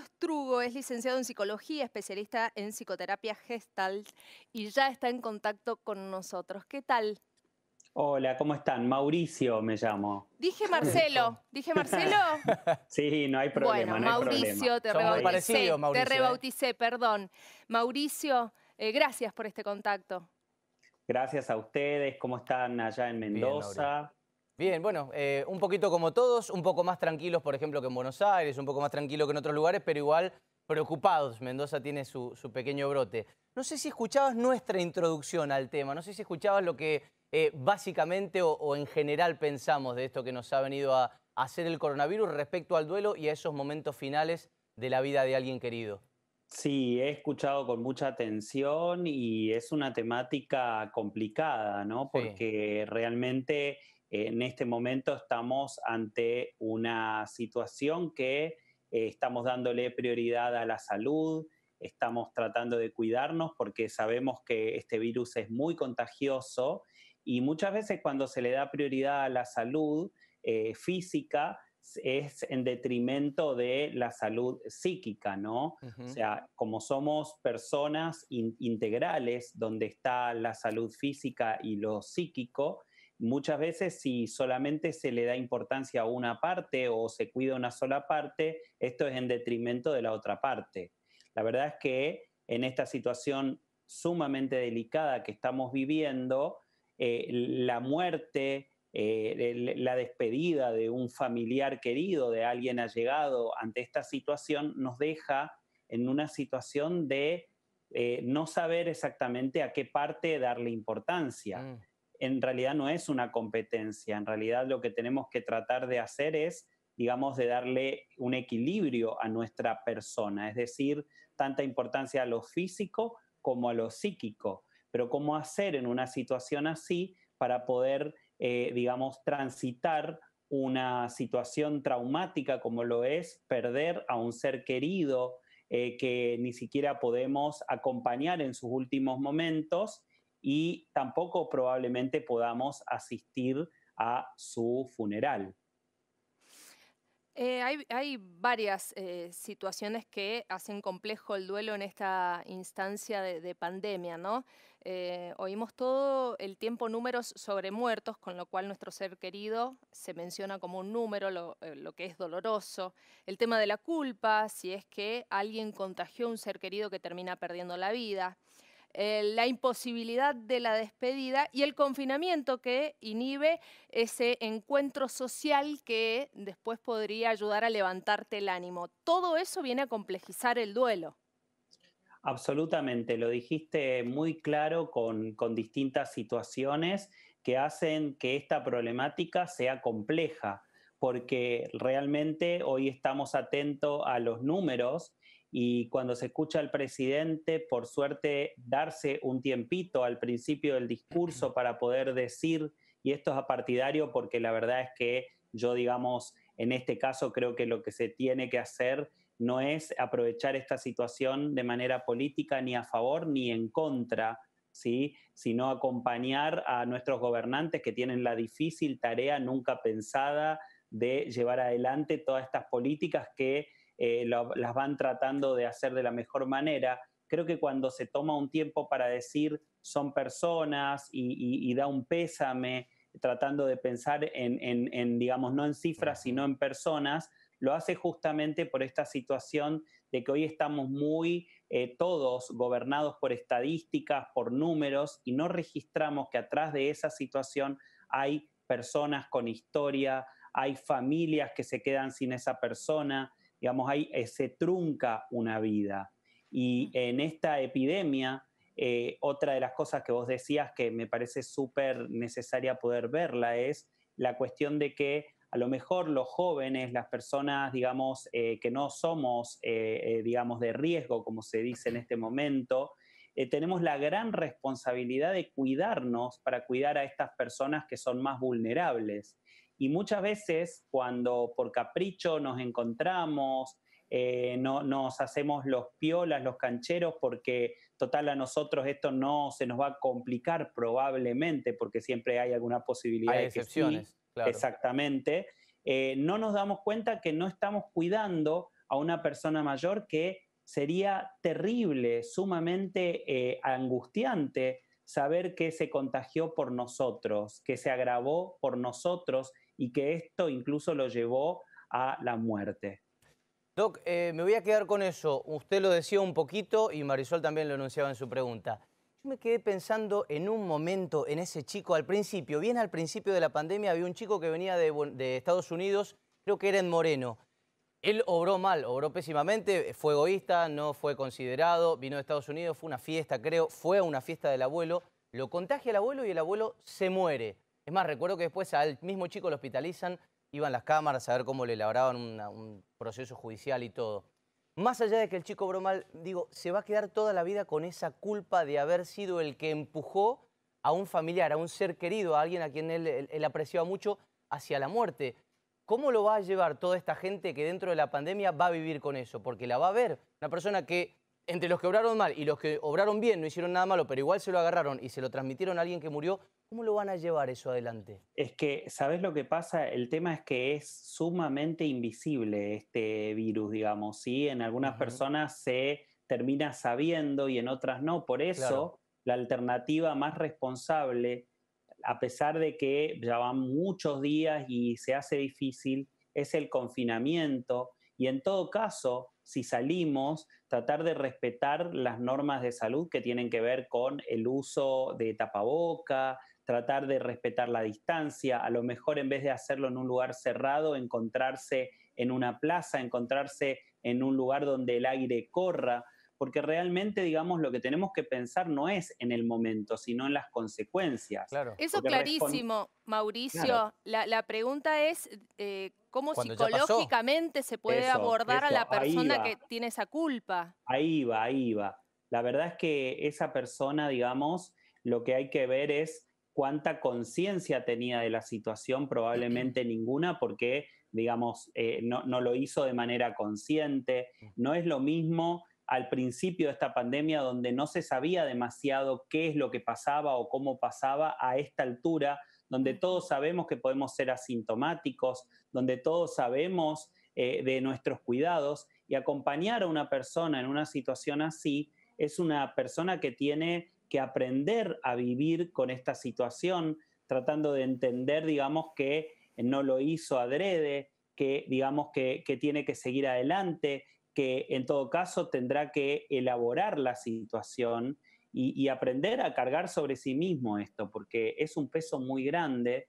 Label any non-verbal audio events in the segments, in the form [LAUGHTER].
Strugo es licenciado en psicología, especialista en psicoterapia gestal y ya está en contacto con nosotros. ¿Qué tal? Hola, ¿cómo están? Mauricio me llamo. Dije Marcelo, dije Marcelo. [LAUGHS] sí, no hay problema. no hay Mauricio, Te, rebauticé, te ¿eh? rebauticé, perdón. Mauricio, eh, gracias por este contacto. Gracias a ustedes, ¿cómo están allá en Mendoza? Bien, bueno, eh, un poquito como todos, un poco más tranquilos, por ejemplo, que en Buenos Aires, un poco más tranquilo que en otros lugares, pero igual preocupados. Mendoza tiene su, pequeño brote. No sé si escuchabas nuestra introducción al tema, no sé si escuchabas lo que eh, básicamente o, en general pensamos de esto que nos ha venido a, hacer el coronavirus respecto al duelo y a esos momentos finales de la vida de alguien querido. Sí, he escuchado con mucha atención y es una temática complicada, ¿no? Porque realmente en este momento estamos ante una situación que eh, estamos dándole prioridad a la salud, estamos tratando de cuidarnos porque sabemos que este virus es muy contagioso y muchas veces cuando se le da prioridad a la salud eh, física es en detrimento de la salud psíquica, ¿no? O sea, como somos personas integrales donde está la salud física y lo psíquico, muchas veces si solamente se le da importancia a una parte o se cuida una sola parte, esto es en detrimento de la otra parte. La verdad es que en esta situación sumamente delicada que estamos viviendo, eh, la muerte, eh, la despedida de un familiar querido, de alguien allegado ante esta situación, nos deja en una situación de eh, no saber exactamente a qué parte darle importancia. Mm en realidad no es una competencia, en realidad lo que tenemos que tratar de hacer es, digamos, de darle un equilibrio a nuestra persona, es decir, tanta importancia a lo físico como a lo psíquico, pero cómo hacer en una situación así para poder, eh, digamos, transitar una situación traumática como lo es perder a un ser querido eh, que ni siquiera podemos acompañar en sus últimos momentos y tampoco probablemente podamos asistir a su funeral. Eh, hay, varias eh, situaciones que hacen complejo el duelo en esta instancia de, pandemia, ¿no? Eh, oímos todo el tiempo números sobre muertos, con lo cual nuestro ser querido se menciona como un número, lo, que es doloroso. El tema de la culpa, si es que alguien contagió a un ser querido que termina perdiendo la vida. Eh, la imposibilidad de la despedida y el confinamiento que inhibe ese encuentro social que después podría ayudar a levantarte el ánimo. Todo eso viene a complejizar el duelo. Absolutamente, lo dijiste muy claro con, con distintas situaciones que hacen que esta problemática sea compleja, porque realmente hoy estamos atentos a los números y cuando se escucha al presidente, por suerte, darse un tiempito al principio del discurso para poder decir, y esto es apartidario porque la verdad es que yo, digamos, en este caso creo que lo que se tiene que hacer no es aprovechar esta situación de manera política ni a favor ni en contra, ¿sí? sino acompañar a nuestros gobernantes que tienen la difícil tarea nunca pensada de llevar adelante todas estas políticas que eh, las van tratando de hacer de la mejor manera. Creo que cuando se toma un tiempo para decir son personas y, da un pésame, tratando de pensar en, digamos, no en cifras, sino en personas, lo hace justamente por esta situación de que hoy estamos muy eh, todos gobernados por estadísticas, por números, y no registramos que atrás de esa situación hay personas con historia, hay familias que se quedan sin esa persona, digamos, ahí eh, se trunca una vida. Y en esta epidemia, eh, otra de las cosas que vos decías que me parece súper necesaria poder verla es la cuestión de que a lo mejor los jóvenes, las personas, digamos, eh, que no somos, digamos, de riesgo, como se dice en este momento, tenemos la gran responsabilidad de cuidarnos para cuidar a estas personas que son más vulnerables. Y muchas veces cuando por capricho nos encontramos, eh, no, nos hacemos los piolas, los cancheros, porque total a nosotros esto no se nos va a complicar probablemente, porque siempre hay alguna posibilidad. de excepciones, Exactamente. Eh, no nos damos cuenta que no estamos cuidando a una persona mayor que sería terrible, sumamente eh, angustiante saber que se contagió por nosotros, que se agravó por nosotros y que esto incluso lo llevó a la muerte. Doc, eh, me voy a quedar con eso. Usted lo decía un poquito y Marisol también lo anunciaba en su pregunta. Yo me quedé pensando en un momento, en ese chico al principio, bien al principio de la pandemia, había un chico que venía de, de Estados Unidos, creo que era en Moreno. Él obró mal, obró pésimamente, fue egoísta, no fue considerado, vino de Estados Unidos, fue una fiesta, creo, fue a una fiesta del abuelo, lo contagia el abuelo y el abuelo se muere. Es más, recuerdo que después al mismo chico lo hospitalizan, iban las cámaras a ver cómo le elaboraban un proceso judicial y todo. Más allá de que el chico Bromal, digo, se va a quedar toda la vida con esa culpa de haber sido el que empujó a un familiar, a un ser querido, a alguien a quien él, él apreciaba mucho, hacia la muerte. ¿Cómo lo va a llevar toda esta gente que dentro de la pandemia va a vivir con eso? Porque la va a ver una persona que entre los que obraron mal y los que obraron bien no hicieron nada malo, pero igual se lo agarraron y se lo transmitieron a alguien que murió, ¿Cómo lo van a llevar eso adelante? Es que, ¿sabes lo que pasa? El tema es que es sumamente invisible este virus, digamos, ¿sí? En algunas personas se termina sabiendo y en otras no. Por eso, la alternativa más responsable, a pesar de que ya van muchos días y se hace difícil, es el confinamiento. Y en todo caso, si salimos, tratar de respetar las normas de salud que tienen que ver con el uso de tapaboca, tratar de respetar la distancia, a lo mejor en vez de hacerlo en un lugar cerrado, encontrarse en una plaza, encontrarse en un lugar donde el aire corra, porque realmente, digamos, lo que tenemos que pensar no es en el momento, sino en las consecuencias. Claro. Eso es clarísimo, Mauricio. La, la, pregunta es eh, cómo psicológicamente se puede abordar a la persona que tiene esa culpa. Ahí va, ahí va. La verdad es que esa persona, digamos, lo que hay que ver es cuánta conciencia tenía de la situación, probablemente ninguna, porque, digamos, eh, no, lo hizo de manera consciente. No es lo mismo al principio de esta pandemia donde no se sabía demasiado qué es lo que pasaba o cómo pasaba a esta altura, donde todos sabemos que podemos ser asintomáticos, donde todos sabemos eh, de nuestros cuidados y acompañar a una persona en una situación así es una persona que tiene que aprender a vivir con esta situación, tratando de entender, digamos, que no lo hizo adrede, que digamos que, tiene que seguir adelante, que en todo caso tendrá que elaborar la situación y, aprender a cargar sobre sí mismo esto, porque es un peso muy grande,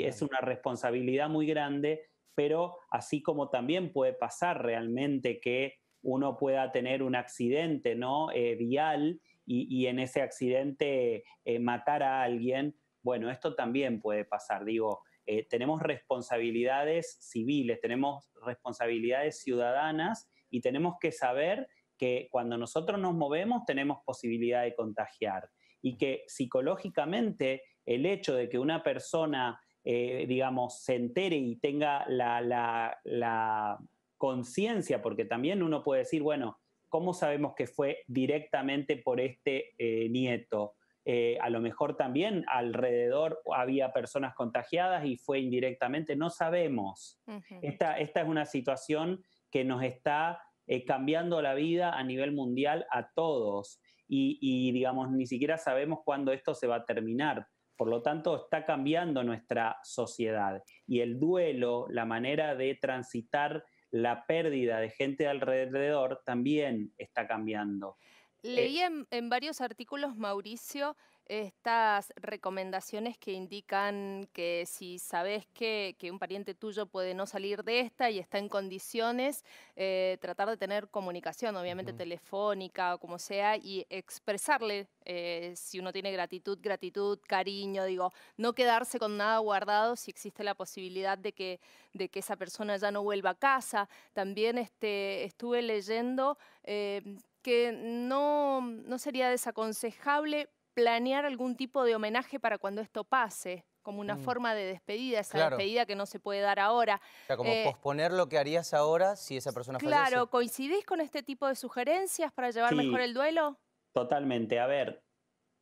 es una responsabilidad muy grande, pero así como también puede pasar realmente que uno pueda tener un accidente ¿no? Eh, vial y, en ese accidente eh, matar a alguien, bueno, esto también puede pasar. Digo, eh, tenemos responsabilidades civiles, tenemos responsabilidades ciudadanas y tenemos que saber que cuando nosotros nos movemos tenemos posibilidad de contagiar y que psicológicamente el hecho de que una persona, eh, digamos, se entere y tenga la conciencia, porque también uno puede decir, bueno, ¿Cómo sabemos que fue directamente por este eh, nieto? Eh, a lo mejor también alrededor había personas contagiadas y fue indirectamente, no sabemos. esta, es una situación que nos está eh, cambiando la vida a nivel mundial a todos y, y, digamos, ni siquiera sabemos cuándo esto se va a terminar. Por lo tanto, está cambiando nuestra sociedad y el duelo, la manera de transitar la pérdida de gente alrededor también está cambiando. Leí eh, en, varios artículos, Mauricio, estas recomendaciones que indican que si sabes que, un pariente tuyo puede no salir de esta y está en condiciones, eh, tratar de tener comunicación, obviamente telefónica o como sea, y expresarle eh, si uno tiene gratitud, gratitud, cariño, digo, no quedarse con nada guardado si existe la posibilidad de que, de que esa persona ya no vuelva a casa. También este, estuve leyendo... Eh, que no, no sería desaconsejable planear algún tipo de homenaje para cuando esto pase, como una mm. forma de despedida, esa despedida que no se puede dar ahora. O sea, como eh, posponer lo que harías ahora si esa persona claro, fallece. Claro, ¿coincidís con este tipo de sugerencias para llevar mejor el duelo? Totalmente. A ver,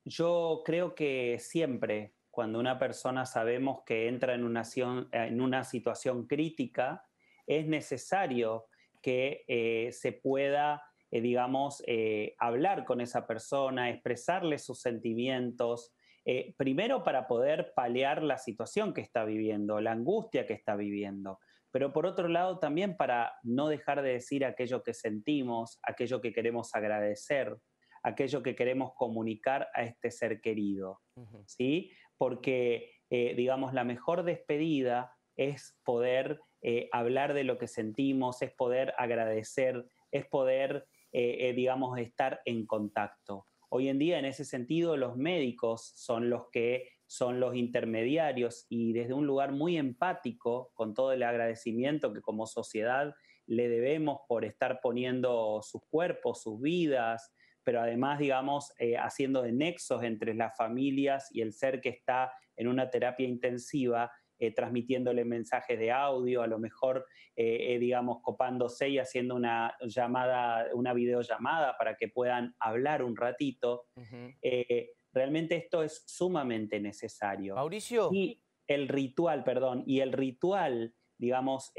yo creo que siempre cuando una persona sabemos que entra en una, situación crítica, es necesario que eh, se pueda eh, digamos, eh, hablar con esa persona, expresarle sus sentimientos, eh, primero para poder paliar la situación que está viviendo, la angustia que está viviendo, pero por otro lado también para no dejar de decir aquello que sentimos, aquello que queremos agradecer, aquello que queremos comunicar a este ser querido, ¿sí? Porque, digamos, la mejor despedida es poder hablar de lo que sentimos, es poder agradecer, es poder eh, eh, digamos, estar en contacto. Hoy en día, en ese sentido, los médicos son los que son los intermediarios y desde un lugar muy empático, con todo el agradecimiento que como sociedad le debemos por estar poniendo sus cuerpos, sus vidas, pero además, digamos, eh, haciendo de nexos entre las familias y el ser que está en una terapia intensiva, eh, transmitiéndole mensajes de audio, a lo mejor, eh, eh, digamos, copándose y haciendo una llamada, una videollamada para que puedan hablar un ratito. realmente esto es sumamente necesario. Mauricio. Y el ritual, perdón, y el ritual, digamos,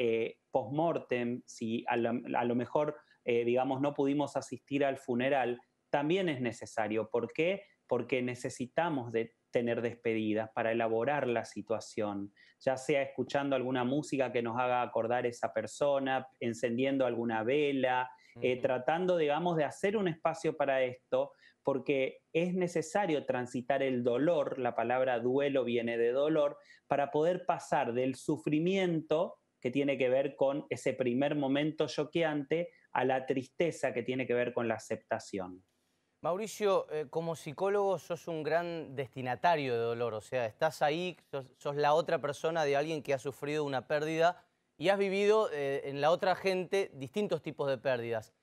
post-mortem, si a lo, a lo mejor, digamos, no pudimos asistir al funeral, también es necesario. ¿Por qué? Porque necesitamos de tener despedidas, para elaborar la situación, ya sea escuchando alguna música que nos haga acordar esa persona, encendiendo alguna vela, eh, tratando, digamos, de hacer un espacio para esto, porque es necesario transitar el dolor, la palabra duelo viene de dolor, para poder pasar del sufrimiento que tiene que ver con ese primer momento choqueante a la tristeza que tiene que ver con la aceptación. Mauricio, eh, como psicólogo sos un gran destinatario de dolor, o sea, estás ahí, sos, la otra persona de alguien que ha sufrido una pérdida y has vivido eh, en la otra gente distintos tipos de pérdidas.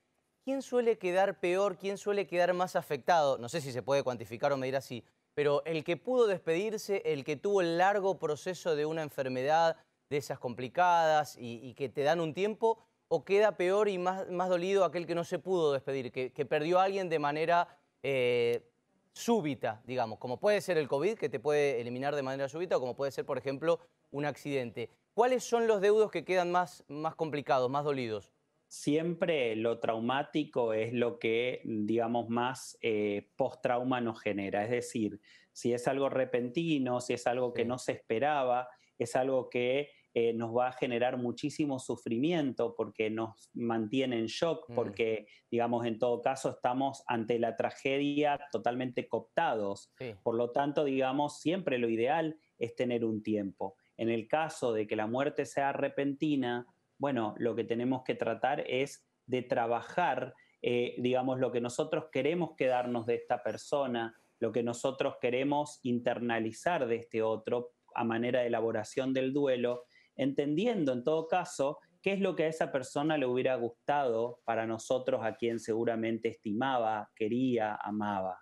¿Quién suele quedar peor? ¿Quién suele quedar más afectado? No sé si se puede cuantificar o medir así, pero el que pudo despedirse, el que tuvo el largo proceso de una enfermedad, de esas complicadas y que te dan un tiempo, o queda peor y más, más dolido aquel que no se pudo despedir, que, perdió a alguien de manera eh, súbita, digamos, como puede ser el COVID, que te puede eliminar de manera súbita, o como puede ser, por ejemplo, un accidente. ¿Cuáles son los deudos que quedan más, más complicados, más dolidos? Siempre lo traumático es lo que, digamos, más eh, post-trauma nos genera. Es decir, si es algo repentino, si es algo que no se esperaba, es algo que eh, nos va a generar muchísimo sufrimiento porque nos mantiene en shock, mm. porque, digamos, en todo caso estamos ante la tragedia totalmente cooptados. Por lo tanto, digamos, siempre lo ideal es tener un tiempo. En el caso de que la muerte sea repentina, bueno, lo que tenemos que tratar es de trabajar, eh, digamos, lo que nosotros queremos quedarnos de esta persona, lo que nosotros queremos internalizar de este otro a manera de elaboración del duelo entendiendo en todo caso qué es lo que a esa persona le hubiera gustado para nosotros, a quien seguramente estimaba, quería, amaba.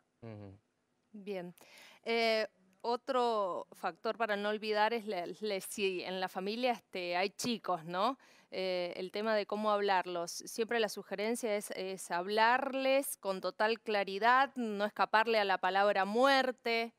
Bien. Eh, otro factor para no olvidar es si en la familia este, hay chicos, ¿no? Eh, el tema de cómo hablarlos. Siempre la sugerencia es, es hablarles con total claridad, no escaparle a la palabra muerte,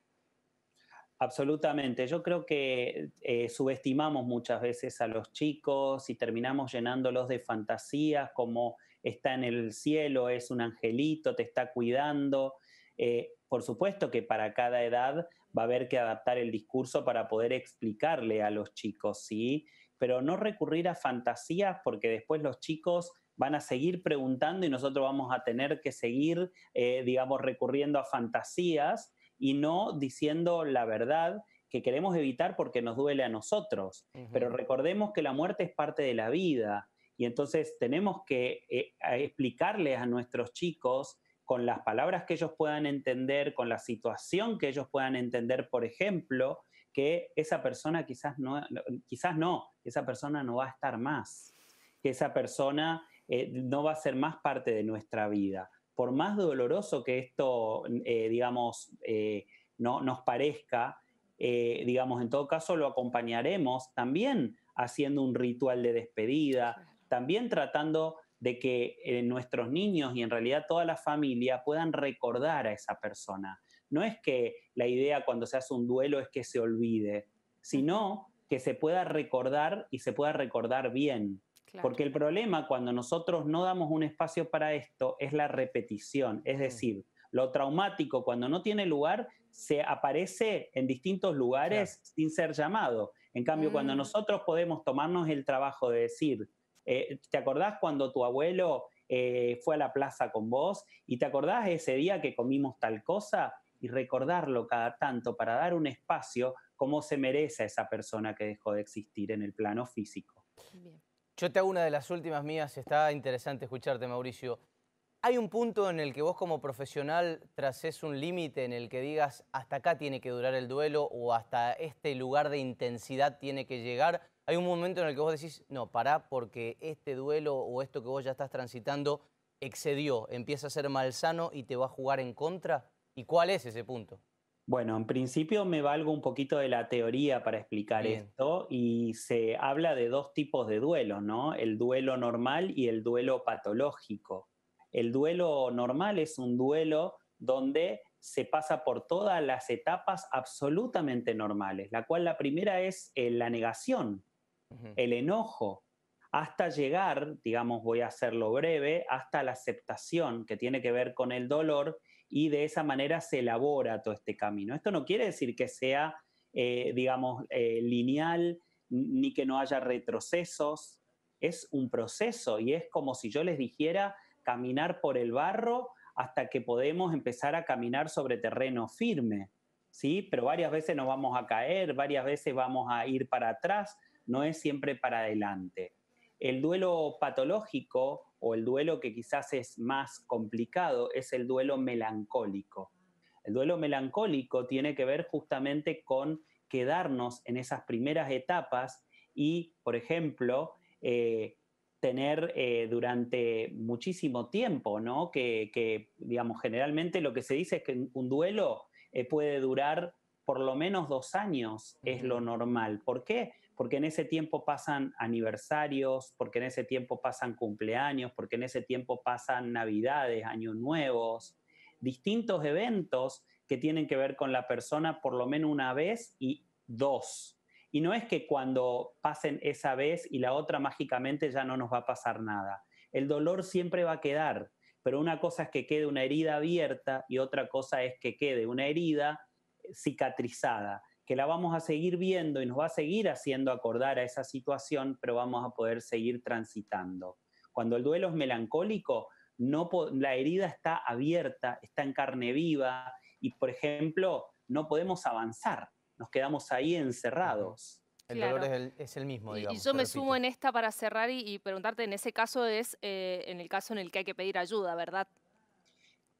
Absolutamente. Yo creo que eh, subestimamos muchas veces a los chicos y terminamos llenándolos de fantasías como está en el cielo, es un angelito, te está cuidando. Eh, por supuesto que para cada edad va a haber que adaptar el discurso para poder explicarle a los chicos, ¿sí? Pero no recurrir a fantasías porque después los chicos van a seguir preguntando y nosotros vamos a tener que seguir, eh, digamos, recurriendo a fantasías y no diciendo la verdad que queremos evitar porque nos duele a nosotros. Pero recordemos que la muerte es parte de la vida y entonces tenemos que eh, explicarles a nuestros chicos con las palabras que ellos puedan entender, con la situación que ellos puedan entender, por ejemplo, que esa persona quizás no, quizás no, esa persona no va a estar más, que esa persona eh, no va a ser más parte de nuestra vida por más doloroso que esto, eh, digamos, eh, no, nos parezca, eh, digamos, en todo caso lo acompañaremos también haciendo un ritual de despedida, también tratando de que nuestros niños y en realidad toda la familia puedan recordar a esa persona. No es que la idea cuando se hace un duelo es que se olvide, sino que se pueda recordar y se pueda recordar bien. Porque el problema cuando nosotros no damos un espacio para esto es la repetición, es mm. decir, lo traumático cuando no tiene lugar se aparece en distintos lugares sin ser llamado. En cambio, cuando mm. nosotros podemos tomarnos el trabajo de decir, eh, ¿te acordás cuando tu abuelo eh, fue a la plaza con vos? ¿Y te acordás ese día que comimos tal cosa? Y recordarlo cada tanto para dar un espacio como se merece a esa persona que dejó de existir en el plano físico. Bien. Yo te hago una de las últimas mías, está interesante escucharte, Mauricio. ¿Hay un punto en el que vos como profesional traces un límite en el que digas hasta acá tiene que durar el duelo o hasta este lugar de intensidad tiene que llegar? ¿Hay un momento en el que vos decís, no, pará porque este duelo o esto que vos ya estás transitando excedió, empieza a ser malsano y te va a jugar en contra? ¿Y cuál es ese punto? Bueno, en principio me valgo un poquito de la teoría para explicar esto y se habla de dos tipos de duelo, ¿no? El duelo normal y el duelo patológico. El duelo normal es un duelo donde se pasa por todas las etapas absolutamente normales, la cual la primera es eh, la negación, el enojo, hasta llegar, digamos, voy a hacerlo breve, hasta la aceptación, que tiene que ver con el dolor y de esa manera se elabora todo este camino. Esto no quiere decir que sea, eh, digamos, eh, lineal ni que no haya retrocesos, es un proceso y es como si yo les dijera caminar por el barro hasta que podemos empezar a caminar sobre terreno firme, ¿sí? Pero varias veces nos vamos a caer, varias veces vamos a ir para atrás, no es siempre para adelante. El duelo patológico o el duelo que quizás es más complicado es el duelo melancólico. El duelo melancólico tiene que ver justamente con quedarnos en esas primeras etapas y, por ejemplo, eh, tener eh, durante muchísimo tiempo, ¿no? Que, digamos, generalmente lo que se dice es que un duelo eh, puede durar por lo menos dos años, es lo normal. ¿Por qué? porque en ese tiempo pasan aniversarios, porque en ese tiempo pasan cumpleaños, porque en ese tiempo pasan navidades, años nuevos, distintos eventos que tienen que ver con la persona por lo menos una vez y dos. Y no es que cuando pasen esa vez y la otra mágicamente ya no nos va a pasar nada. El dolor siempre va a quedar, pero una cosa es que quede una herida abierta y otra cosa es que quede una herida cicatrizada que la vamos a seguir viendo y nos va a seguir haciendo acordar a esa situación, pero vamos a poder seguir transitando. Cuando el duelo es melancólico, no la herida está abierta, está en carne viva y, por ejemplo, no podemos avanzar, nos quedamos ahí encerrados. El dolor es el, mismo, digamos. Y yo me sumo en esta para cerrar y, preguntarte, en ese caso es eh, en el caso en el que hay que pedir ayuda, ¿verdad?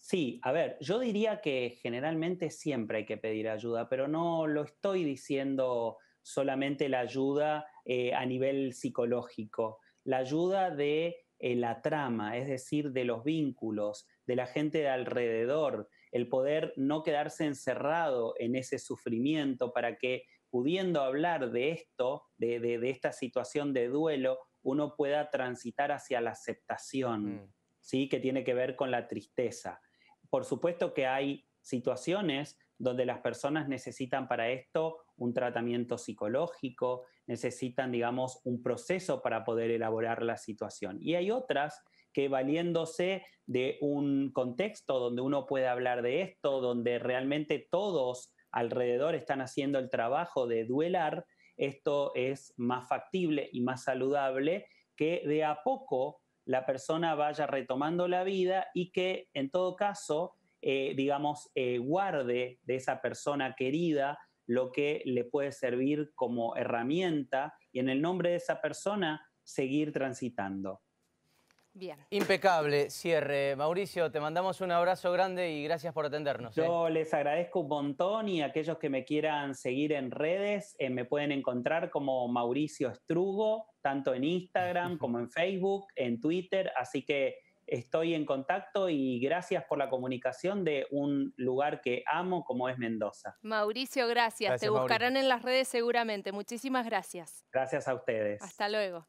Sí, a ver, yo diría que generalmente siempre hay que pedir ayuda, pero no lo estoy diciendo solamente la ayuda eh, a nivel psicológico, la ayuda de eh, la trama, es decir, de los vínculos, de la gente de alrededor, el poder no quedarse encerrado en ese sufrimiento para que pudiendo hablar de esto, de, esta situación de duelo, uno pueda transitar hacia la aceptación, mm. ¿sí? que tiene que ver con la tristeza por supuesto que hay situaciones donde las personas necesitan para esto un tratamiento psicológico, necesitan, digamos, un proceso para poder elaborar la situación. Y hay otras que valiéndose de un contexto donde uno puede hablar de esto, donde realmente todos alrededor están haciendo el trabajo de duelar, esto es más factible y más saludable que de a poco la persona vaya retomando la vida y que en todo caso, eh, digamos, eh, guarde de esa persona querida lo que le puede servir como herramienta y en el nombre de esa persona seguir transitando. Bien. Impecable cierre. Mauricio, te mandamos un abrazo grande y gracias por atendernos. Yo eh. les agradezco un montón y aquellos que me quieran seguir en redes me pueden encontrar como Mauricio Estrugo tanto en Instagram como en Facebook, en Twitter, así que estoy en contacto y gracias por la comunicación de un lugar que amo como es Mendoza. Mauricio, gracias. Te buscarán en las redes seguramente. Muchísimas gracias. Gracias a ustedes. Hasta luego.